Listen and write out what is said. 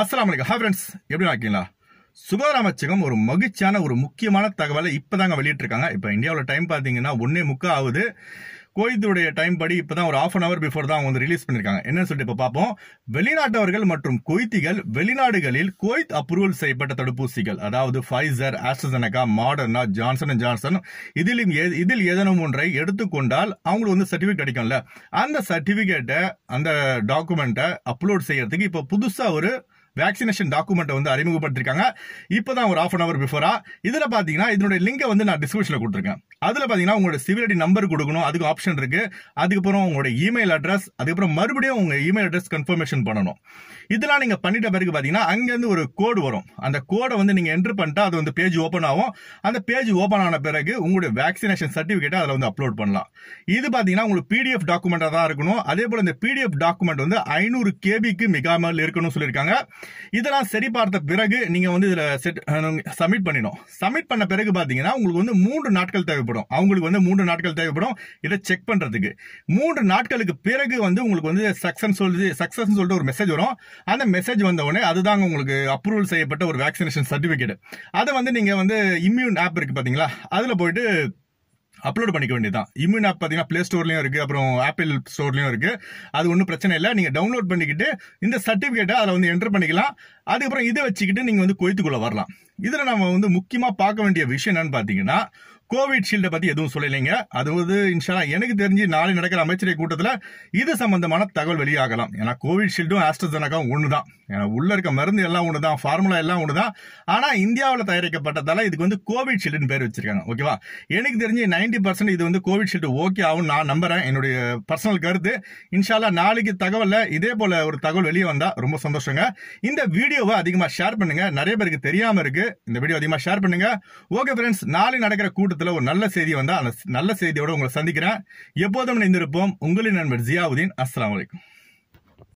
அஸ்லாம் வலைக்கம் ஹாய் எப்படி இருக்கீங்களா சுகாதார அமைச்சகம் ஒரு மகிழ்ச்சியான ஒரு முக்கியமான தகவலை இப்போ தாங்க வெளியிட்டிருக்காங்க இப்போ இந்தியாவில் டைம் பார்த்தீங்கன்னா ஒன்றே முக்கா ஆகுது கோவித்துடைய டைம் படி இப்போ தான் ஒரு ஆஃப் அன் அவர் பிஃபோர் தான் அவங்க வந்து ரிலீஸ் பண்ணியிருக்காங்க என்னன்னு சொல்லிட்டு இப்போ பார்ப்போம் வெளிநாட்டவர்கள் மற்றும் கொய்திகள் வெளிநாடுகளில் கோய்த் அப்ரூவல் செய்யப்பட்ட தடுப்பூசிகள் அதாவது ஃபைசர் ஆஸ்ட்ரசெனகா மாடர்னா ஜான்சன் அண்ட் ஜான்சன் இதிலும் இதில் ஏதேனும் ஒன்றை எடுத்துக்கொண்டால் அவங்களுக்கு வந்து சர்டிஃபிகேட் கிடைக்கும்ல அந்த சர்டிஃபிகேட்டை அந்த டாக்குமெண்ட்டை அப்லோட் செய்யறதுக்கு இப்போ புதுசாக ஒரு வேக்சினேஷன் டாக்குமெண்ட்டை வந்து அறிமுகப்படுத்திருக்காங்க இப்போ தான் ஒரு ஆஃப் அன் அவர் பிஃபோரா இதில் பார்த்தீங்கன்னா இதனுடைய லிங்கை வந்து நான் டிஸ்கிரிப்ஷனில் கொடுத்துருக்கேன் அதில் பார்த்தீங்கன்னா உங்களோட சிவிலிட்டி நம்பர் கொடுக்கணும் அதுக்கு ஆப்ஷன் இருக்குது அதுக்கப்புறம் உங்களோட இமெயில் அட்ரஸ் அதுக்கப்புறம் மறுபடியும் உங்கள் இமெயில் அட்ரஸ் கன்ஃபர்மேஷன் பண்ணணும் இதெல்லாம் நீங்கள் பண்ணிட்ட பிறகு பார்த்தீங்கன்னா அங்கேருந்து ஒரு கோடு வரும் அந்த கோடை வந்து நீங்கள் என்ட்ரு பண்ணிட்டா அது வந்து பேஜ் ஓப்பன் ஆகும் அந்த பேஜ் ஓப்பன் ஆன பிறகு உங்களுடைய வேக்சினேஷன் சர்டிஃபிகேட்டை அதில் வந்து அப்லோட் பண்ணலாம் இது பார்த்தீங்கன்னா உங்களுக்கு பிடிஎஃப் டாக்குமெண்ட்டாக தான் இருக்கணும் அதே போல் இந்த பிடிஎஃப் டாக்குமெண்ட் வந்து ஐநூறு கேபிக்கு மிகாமல் இருக்கணும்னு சொல்லியிருக்காங்க இதெல்லாம் சரி பார்த்த பிறகு நீங்கள் வந்து இதில் செட் சப்மிட் பண்ணிடும் சப்மிட் பண்ண பிறகு பார்த்தீங்கன்னா உங்களுக்கு வந்து மூன்று நாட்கள் தேவைப்படும் அவங்களுக்கு வந்து மூன்று நாட்கள் தேவைப்படும் இதை செக் பண்ணுறதுக்கு மூன்று நாட்களுக்கு பிறகு வந்து உங்களுக்கு வந்து சக்சஸ் சொல்லி சக்சஸ் சொல்லிட்டு ஒரு மெசேஜ் வரும் அந்த மெசேஜ் வந்த உடனே அதுதாங்க உங்களுக்கு அப்ரூவல் செய்யப்பட்ட ஒரு வேக்சினேஷன் சர்டிஃபிகேட் அதை வந்து நீங்கள் வந்து இம்யூன் ஆப் இருக்குது பார்த்தீங்களா அதில் போயிட்டு அப்லோட் பண்ணிக்க வேண்டியதான் இம்யூன் ஆப் பார்த்தீங்கன்னா ப்ளே ஸ்டோர்லையும் இருக்குது அப்புறம் ஆப்பிள் ஸ்டோர்லையும் இருக்குது அது ஒன்றும் பிரச்சனை இல்லை நீங்கள் டவுன்லோட் பண்ணிக்கிட்டு இந்த சர்டிஃபிகேட்டை அதில் வந்து என்டர் பண்ணிக்கலாம் அதுக்கப்புறம் இதை வச்சுக்கிட்டு நீங்கள் வந்து கொய்த்துக்குள்ளே வரலாம் இதில் நம்ம வந்து முக்கியமாக பார்க்க வேண்டிய விஷயம் என்னன்னு பார்த்தீங்கன்னா கோவிட்ஷீல்டை பத்தி எதுவும் சொல்லலைங்க அது இன்ஷாலா எனக்கு தெரிஞ்சு நாளை நடக்கிற அமைச்சரை கூட்டத்தில் இது சம்பந்தமான தகவல் வெளியாகலாம் ஏன்னா கோவிஷீல்டும் ஆஸ்ட்ரஜெனக்காவும் ஒன்று தான் ஏன்னா உள்ள இருக்க மருந்து எல்லாம் ஒன்று தான் ஃபார்முலா எல்லாம் ஒன்று தான் ஆனால் இந்தியாவில் தயாரிக்கப்பட்டதால் இதுக்கு வந்து கோவிஷீல்டுன்னு பேர் வச்சிருக்காங்க ஓகேவா எனக்கு தெரிஞ்சு நைன்டி பர்சன்ட் இது வந்து கோவிஷீல்டு ஓகே ஆகும் நான் நம்புறேன் என்னுடைய பர்சனல் கருத்து இன்ஷாலா நாளைக்கு தகவலில் இதே போல ஒரு தகவல் வெளியே வந்தால் ரொம்ப சந்தோஷங்க இந்த வீடியோவை அதிகமாக ஷேர் பண்ணுங்க நிறைய பேருக்கு தெரியாமல் இருக்குது இந்த வீடியோ அதிகமாக ஷேர் பண்ணுங்க ஓகே ஃப்ரெண்ட்ஸ் நாளை நடக்கிற கூட்டத்தில் மாதத்தில் ஒரு நல்ல செய்தி வந்தா அந்த நல்ல செய்தியோட உங்களை சந்திக்கிறேன் எப்போதும் இணைந்திருப்போம் உங்களின் நண்பர் ஜியாவுதீன் அஸ்லாம் வலைக்கம்